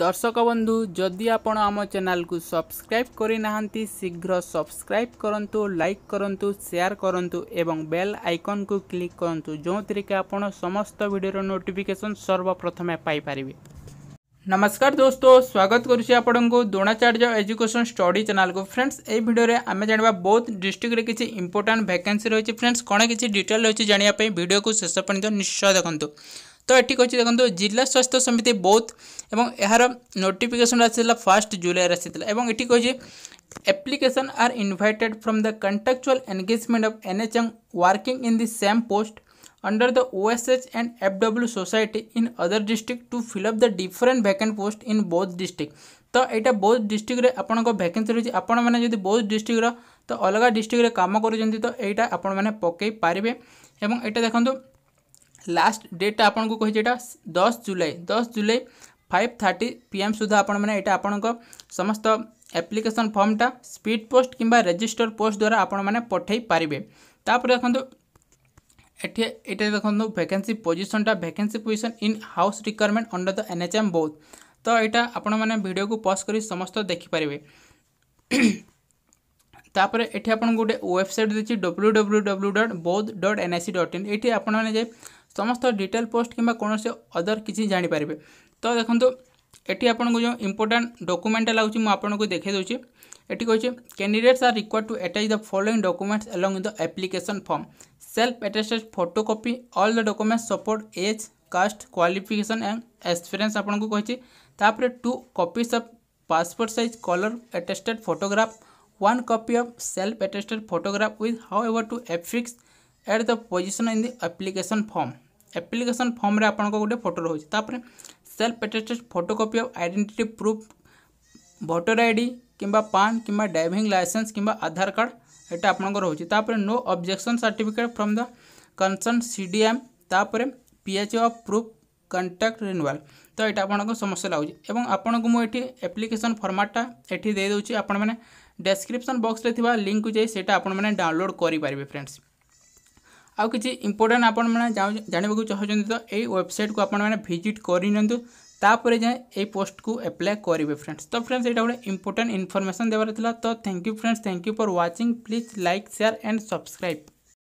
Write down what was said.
ଦର୍ଶକ ବନ୍ଧୁ ଯଦି ଆପଣ ଆମ ଚ୍ୟାନେଲକୁ ସବସ୍କ୍ରାଇବ୍ କରିନାହାନ୍ତି ଶୀଘ୍ର ସବସ୍କ୍ରାଇବ୍ କରନ୍ତୁ ଲାଇକ୍ କରନ୍ତୁ ସେୟାର କରନ୍ତୁ ଏବଂ ବେଲ୍ ଆଇକନ୍କୁ କ୍ଲିକ୍ କରନ୍ତୁ ଯେଉଁଥିରେ କି ଆପଣ ସମସ୍ତ ଭିଡ଼ିଓର ନୋଟିଫିକେସନ୍ ସର୍ବପ୍ରଥମେ ପାଇପାରିବେ ନମସ୍କାର ଦୋସ୍ତ ସ୍ୱାଗତ କରୁଛି ଆପଣଙ୍କୁ ଦ୍ରୋଣାଚାର୍ଯ୍ୟ ଏଜୁକେସନ୍ ଷ୍ଟଡି ଚ୍ୟାନେଲକୁ ଫ୍ରେଣ୍ଡସ୍ ଏହି ଭିଡ଼ିଓରେ ଆମେ ଜାଣିବା ବହୁତ ଡିଷ୍ଟ୍ରିକ୍ଟରେ କିଛି ଇମ୍ପୋର୍ଟାଣ୍ଟ ଭ୍ୟାକେନ୍ସି ରହିଛି ଫ୍ରେଣ୍ଡସ୍ କ'ଣ କିଛି ଡିଟେଲ୍ ରହିଛି ଜାଣିବା ପାଇଁ ଭିଡ଼ିଓକୁ ଶେଷ ପର୍ଯ୍ୟନ୍ତ ନିଶ୍ଚୟ ଦେଖନ୍ତୁ ତ ଏଠି କହିଛି ଦେଖନ୍ତୁ ଜିଲ୍ଲା ସ୍ୱାସ୍ଥ୍ୟ ସମିତି ବୌଦ୍ଧ ଏବଂ ଏହାର ନୋଟିଫିକେସନ୍ ଆସିଥିଲା ଫାର୍ଷ୍ଟ ଜୁଲାଇରେ ଆସିଥିଲା ଏବଂ ଏଠି କହିଛି application are invited from the contractual engagement of NHM working in the same post under the OSH and FW society in other district to fill up the different vacant post in both district तो यहाँ बौद्ध district आपंकर vacancy रही आपण मैंने जब बौद्ध डिस्ट्रिक्टर तो अलग डिस्ट्रिक्ट कम कर तो यहाँ आपण मैंने पकई पारे और यहाँ देखो ଲାଷ୍ଟ ଡେଟ୍ଟା ଆପଣଙ୍କୁ କହିଛି ଏଇଟା ଦଶ ଜୁଲାଇ ଦଶ ଜୁଲାଇ ଫାଇଭ୍ ଥାର୍ଟି ପିଏମ୍ ସୁଦ୍ଧା ଆପଣମାନେ ଏଇଟା ଆପଣଙ୍କ ସମସ୍ତ ଆପ୍ଲିକେସନ୍ ଫର୍ମଟା ସ୍ପିଡ଼୍ ପୋଷ୍ଟ କିମ୍ବା ରେଜିଷ୍ଟର ପୋଷ୍ଟ ଦ୍ୱାରା ଆପଣମାନେ ପଠାଇ ପାରିବେ ତାପରେ ଦେଖନ୍ତୁ ଏଠି ଏଇଟା ଦେଖନ୍ତୁ ଭେକେନ୍ସି ପୋଜିସନ୍ଟା vacancy position in house requirement under the N H M Boudh ତ ଏଇଟା ଆପଣମାନେ ଭିଡ଼ିଓକୁ ପଜ୍ କରି ସମସ୍ତ ଦେଖିପାରିବେ ତାପରେ ଏଠି ଆପଣଙ୍କୁ ଗୋଟେ ୱେବସାଇଟ୍ ଦେଇଛି W W W dot Boudh dot N I C dot in ଏଠି ଆପଣମାନେ ଯାଇ ସମସ୍ତ ଡିଟେଲ୍ ପୋଷ୍ଟ କିମ୍ବା କୌଣସି ଅଦର କିଛି ଜାଣିପାରିବେ ତ ଦେଖନ୍ତୁ ଏଠି ଆପଣଙ୍କୁ ଯେଉଁ ଇମ୍ପୋର୍ଟାଣ୍ଟ ଡକୁମେଣ୍ଟଟା ଲାଗୁଛି ମୁଁ ଆପଣଙ୍କୁ ଦେଖାଇ ଦେଉଛି ଏଠି କହିଛି candidates are required to attach the following documents along the application form self attached photo copy all the document support age caste qualification and experience ଆପଣଙ୍କୁ କହିଛି ତାପରେ two copies of passport size colour attached photograph one copy of self-attested photograph with however to affix at the position in the application form application form रे आपन को गोटे photo रहउछ तापर self attested photocopy of identity proof voter id किंबा पान किंबा driving licence किंबा आधार कार्ड एटा आपन को रहउछ तापर no objection certificate from the concern CDM तापर PHO of proof contract renewal ତ ଏଇଟା ଆପଣଙ୍କୁ ସମସ୍ୟା ଲାଗୁଛି ଏବଂ ଆପଣଙ୍କୁ ମୁଁ ଏଠି ଆପ୍ଲିକେସନ୍ ଫର୍ମାଟ୍ଟା ଏଠି ଦେଇଦେଉଛି ଆପଣମାନେ ଡେସ୍କ୍ରିପ୍ସନ୍ ବକ୍ସରେ ଥିବା ଲିଙ୍କ୍କୁ ଯାଇ ସେଇଟା ଆପଣମାନେ ଡାଉନଲୋଡ଼୍ କରିପାରିବେ ଫ୍ରେଣ୍ଡସ୍ ଆଉ କିଛି ଇମ୍ପୋର୍ଟାଣ୍ଟ ଆପଣମାନେ ଜାଣିବାକୁ ଚାହୁଁଛନ୍ତି ତ ଏଇ ୱେବସାଇଟ୍କୁ ଆପଣମାନେ ଭିଜିଟ୍ କରିନିଅନ୍ତୁ ତାପରେ ଯାଏ ଏଇ ପୋଷ୍ଟକୁ ଆପ୍ଲାଏ କରିବେ ଫ୍ରେଣ୍ଡସ୍ ତ ଫ୍ରେଣ୍ଡସ୍ ଏଇଟା ଗୋଟେ ଇମ୍ପୋର୍ଟାଣ୍ଟ ଇନଫର୍ମେସନ୍ ଦେବାର ଥିଲା ତ thank you friends thank you for watching please like share and subscribe